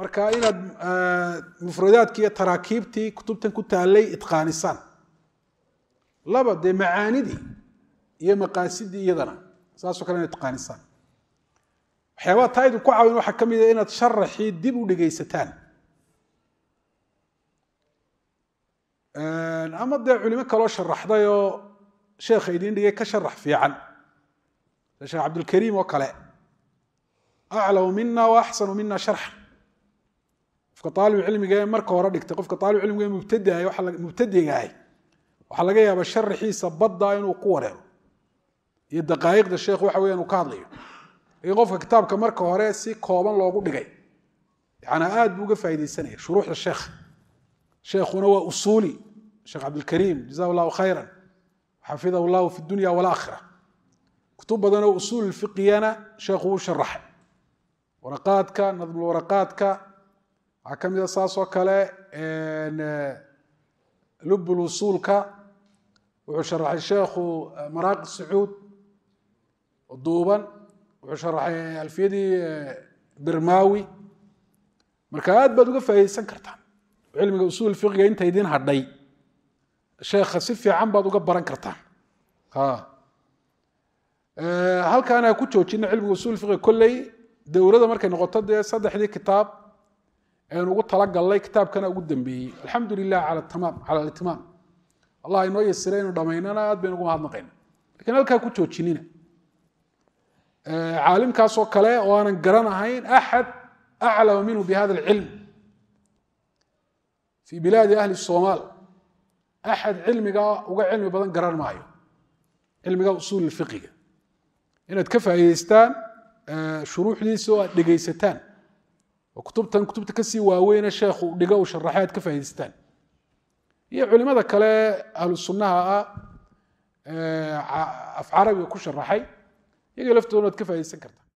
marka inaad e, mufradaadkii iyo taraakiibtii kutubtan ku taalay idqaanisaan laba dee macaanidii iyo maqaasidii iyadana saasoo kale inaad waxyaabaha taa idinku caawin waxaa ka mid a inaad sharaxii dib u dhegaysataan e, ama dee culimo kaloo sharaxday oo sheekha idiin dhigay ka sharax fiican sheekh cabdulkariim oo kale aclamu mina wa axsanu sharxan qofka aalibcilmiga ee marka hore dhigtay qofka aalibcilmiga ee mubtadegaahay waxaa laga yaaba sharaxiisa baddaa inuu ku wareero iyo daqaa'iqda sheekh waxa weyan uu ka hadlayo lakiin qofka kitaabka marka hore si kooban loogu dhigay yana aad buu uga faa'idaysanaya shuruuxda sheekha sheekhuna waa usuuli sheekh cabdilkariim jazahu llahu khayran xafidahu llahu fi dunya walaakhira kutub badanoo usuul fiqiyana sheekhu wuu sharaxay waraqaadka nadmulwaraqaadka waxaa ka mid a ah saas oo kale eh, lubul usuulka wuxuu sharaxay sheekhu eh, maraaqi sacuud duuban wuxuu sharaxay alfiyadii eh, birmawi marka aad baad uga faa'iideysan kartaan cilmiga usuul fiqiga inta idin hadhay sheekha si fiican baad uga baran kartaan halkaana ku joojina cilmiga usuul fiqiga kolley dowladda markay noqoto dee saddexdii kitaab ugu talagalnay kitaabkana ugu dambeeyey alxamdu lilah al cala itimaam allah inoo yasiray inu dhamaynana aad baynu ugu mahadnaqayna lakiin halkaa ku joojinina caalimkaasoo kale oo aanan garan ahayn axad aclama minhu bi alcilm fii bilaadi ahli somaal axad cilmigaa uga cilmi badan garan maayo cilmiga usuul fiqiga inaad ka faa'iidaystaan shuruuxdiisa oo aad dhegaysataan kutubtan kutubta kasii waaweyna sheekhu dhiga u sharaxay aad ka faa'idaystaan iyo culimada kale ahlu sunnaha ah af carabiga ku sharaxay iyagii laftooda aad ka faaidaysan karta